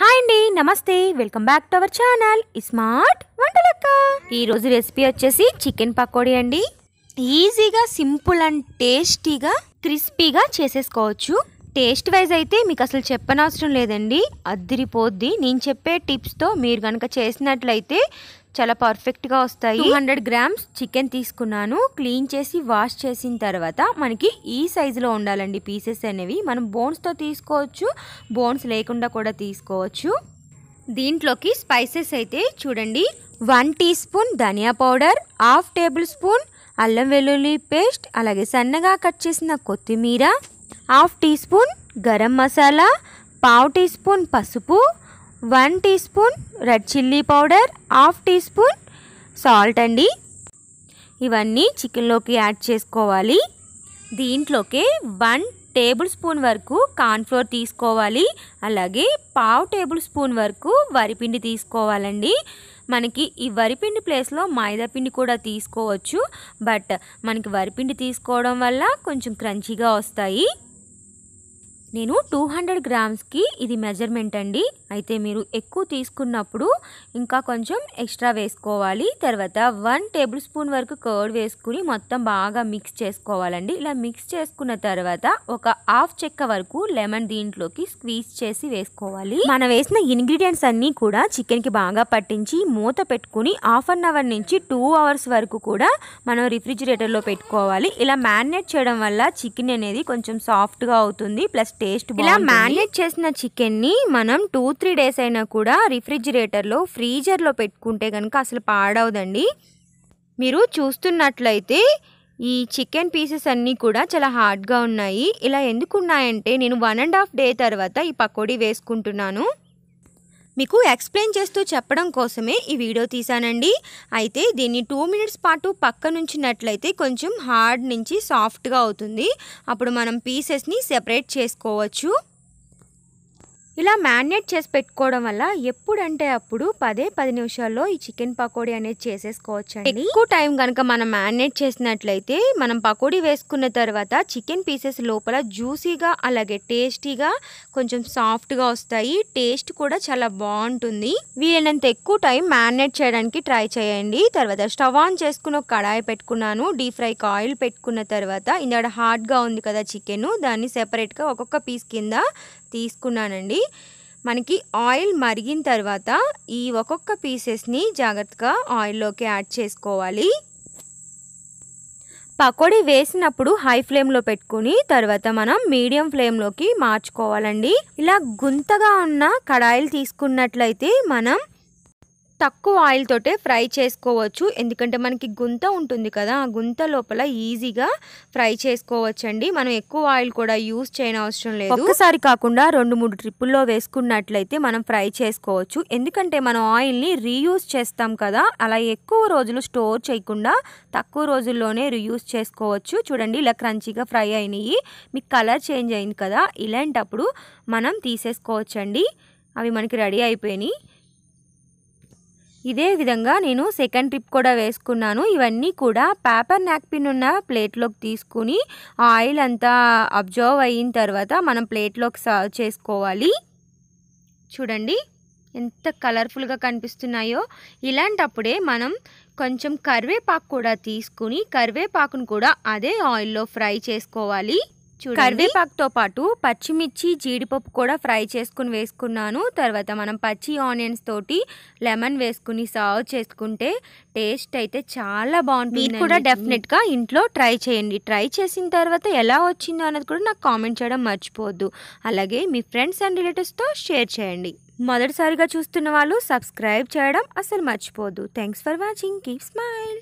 hi అండి నమస్తే welcome back to our channel smart Vantalakka ఈరోజు రెసిపీ వచ్చేసి చికెన్ పకోడీ అండి ఈజీగా సింపుల్ అండ్ టేస్టీగా క్రిస్పీగా చేసేసుకోవచ్చు టేస్ట్ వైజ్ అయితే మీకు అసలు చెప్పనవసరం లేదండి అద్దరిపోద్ది నేను చెప్పే టిప్స్తో మీరు కనుక చేసినట్లయితే చాలా పర్ఫెక్ట్గా వస్తాయి టూ హండ్రెడ్ గ్రామ్స్ చికెన్ తీసుకున్నాను క్లీన్ చేసి వాష్ చేసిన తర్వాత మనకి ఈ సైజులో ఉండాలండి పీసెస్ అనేవి మనం బోన్స్తో తీసుకోవచ్చు బోన్స్ లేకుండా కూడా తీసుకోవచ్చు దీంట్లోకి స్పైసెస్ అయితే చూడండి వన్ టీ స్పూన్ ధనియా పౌడర్ హాఫ్ టేబుల్ స్పూన్ అల్లం వెల్లుల్లి పేస్ట్ అలాగే సన్నగా కట్ చేసిన కొత్తిమీర half teaspoon garam masala పావు టీ స్పూన్ పసుపు one teaspoon red chilli powder half teaspoon salt అండి ఇవన్నీ చికెన్లోకి యాడ్ చేసుకోవాలి దీంట్లోకి వన్ టేబుల్ స్పూన్ వరకు కార్న్ఫ్లోర్ తీసుకోవాలి అలాగే పావు టేబుల్ స్పూన్ వరకు వరిపిండి తీసుకోవాలండి మనకి ఈ వరిపిండి ప్లేస్లో మైదాపిండి కూడా తీసుకోవచ్చు బట్ మనకి వరిపిండి తీసుకోవడం వల్ల కొంచెం క్రంచీగా వస్తాయి నేను టూ హండ్రెడ్ గ్రామ్స్కి ఇది మెజర్మెంట్ అండి అయితే మీరు ఎక్కువ తీసుకున్నప్పుడు ఇంకా కొంచెం ఎక్స్ట్రా వేసుకోవాలి తర్వాత వన్ టేబుల్ స్పూన్ వరకు కర్డ్ వేసుకుని మొత్తం బాగా మిక్స్ చేసుకోవాలండి ఇలా మిక్స్ చేసుకున్న తర్వాత ఒక హాఫ్ చెక్క వరకు లెమన్ దీంట్లోకి స్క్వీజ్ చేసి వేసుకోవాలి మనం వేసిన ఇంగ్రీడియంట్స్ అన్నీ కూడా చికెన్కి బాగా పట్టించి మూత పెట్టుకుని హాఫ్ అన్ అవర్ నుంచి టూ అవర్స్ వరకు కూడా మనం రిఫ్రిజిరేటర్లో పెట్టుకోవాలి ఇలా మ్యారినేట్ చేయడం వల్ల చికెన్ అనేది కొంచెం సాఫ్ట్గా అవుతుంది ప్లస్ టేస్ట్ ఇలా మ్యారినేట్ చేసిన చికెన్ని మనం టూ త్రీ డేస్ అయినా కూడా రిఫ్రిజిరేటర్లో ఫ్రీజర్లో పెట్టుకుంటే కనుక అసలు పాడవదండి మీరు చూస్తున్నట్లయితే ఈ చికెన్ పీసెస్ అన్నీ కూడా చాలా హార్డ్గా ఉన్నాయి ఇలా ఎందుకున్నాయంటే నేను వన్ అండ్ హాఫ్ డే తర్వాత ఈ పకోడీ వేసుకుంటున్నాను మీకు ఎక్స్ప్లెయిన్ చేస్తూ చెప్పడం కోసమే ఈ వీడియో తీశానండి అయితే దీన్ని టూ మినిట్స్ పాటు పక్క నుంచినట్లయితే కొంచెం హార్డ్ నుంచి సాఫ్ట్గా అవుతుంది అప్పుడు మనం పీసెస్ని సెపరేట్ చేసుకోవచ్చు ఇలా మ్యారినేట్ చేసి పెట్టుకోవడం వల్ల ఎప్పుడంటే అప్పుడు పదే పది నిమిషాల్లో ఈ చికెన్ పకోడీ అనేది చేసేసుకోవచ్చు అండి ఎక్కువ టైం కనుక మనం మ్యారినేట్ చేసినట్లయితే మనం పకోడీ వేసుకున్న తర్వాత చికెన్ పీసెస్ లోపల జ్యూసీగా అలాగే టేస్టీగా కొంచెం సాఫ్ట్గా వస్తాయి టేస్ట్ కూడా చాలా బాగుంటుంది వీలైనంత ఎక్కువ టైం మ్యారినేట్ చేయడానికి ట్రై చేయండి తర్వాత స్టవ్ ఆన్ చేసుకుని ఒక కడాయి పెట్టుకున్నాను డీప్ ఫ్రైకి ఆయిల్ పెట్టుకున్న తర్వాత ఇందాడ హార్డ్గా ఉంది కదా చికెన్ దాన్ని సెపరేట్గా ఒక్కొక్క పీస్ కింద తీసుకున్నానండి మనకి ఆయిల్ మరిగిన తర్వాత ఈ ఒక్కొక్క పీసెస్ని జాగ్రత్తగా ఆయిల్లోకి యాడ్ చేసుకోవాలి పకోడీ వేసినప్పుడు హై ఫ్లేమ్లో పెట్టుకుని తర్వాత మనం మీడియం ఫ్లేమ్లోకి మార్చుకోవాలండి ఇలా గుంతగా ఉన్న కడాయిలు తీసుకున్నట్లయితే మనం తక్కువ ఆయిల్ తోటే ఫ్రై చేసుకోవచ్చు ఎందుకంటే మనకి గుంత ఉంటుంది కదా ఆ గుంత లోపల ఈజీగా ఫ్రై చేసుకోవచ్చు అండి మనం ఎక్కువ ఆయిల్ కూడా యూజ్ చేయనవసరం లేదు ఒక్కసారి కాకుండా రెండు మూడు ట్రిప్పుల్లో వేసుకున్నట్లయితే మనం ఫ్రై చేసుకోవచ్చు ఎందుకంటే మనం ఆయిల్ని రీయూజ్ చేస్తాం కదా అలా ఎక్కువ రోజులు స్టోర్ చేయకుండా తక్కువ రోజుల్లోనే రీయూజ్ చేసుకోవచ్చు చూడండి ఇలా క్రంచీగా ఫ్రై అయినాయి మీకు కలర్ చేంజ్ అయింది కదా ఇలాంటప్పుడు మనం తీసేసుకోవచ్చండి అవి మనకి రెడీ అయిపోయినాయి ఇదే విధంగా నేను సెకండ్ ట్రిప్ కూడా వేసుకున్నాను ఇవన్నీ కూడా పేపర్ నాప్కిన్ ఉన్న ప్లేట్లోకి తీసుకుని ఆయిల్ అంతా అబ్జర్వ్ అయిన తర్వాత మనం ప్లేట్లోకి సర్వ్ చేసుకోవాలి చూడండి ఎంత కలర్ఫుల్గా కనిపిస్తున్నాయో ఇలాంటప్పుడే మనం కొంచెం కరివేపాకు కూడా తీసుకుని కరివేపాకును కూడా అదే ఆయిల్లో ఫ్రై చేసుకోవాలి కరివేపాకుతో పాటు పచ్చిమిర్చి జీడిపప్పు కూడా ఫ్రై చేసుకుని వేసుకున్నాను తర్వాత మనం పచ్చి ఆనియన్స్ తోటి లెమన్ వేసుకుని సర్వ్ చేసుకుంటే టేస్ట్ అయితే చాలా బాగుంటుంది మీరు కూడా డెఫినెట్గా ఇంట్లో ట్రై చేయండి ట్రై చేసిన తర్వాత ఎలా వచ్చిందో అన్నది కూడా నాకు కామెంట్ చేయడం మర్చిపోవద్దు అలాగే మీ ఫ్రెండ్స్ అండ్ రిలేటివ్స్తో షేర్ చేయండి మొదటిసారిగా చూస్తున్న వాళ్ళు సబ్స్క్రైబ్ చేయడం అసలు మర్చిపోదు thanks for watching keep smile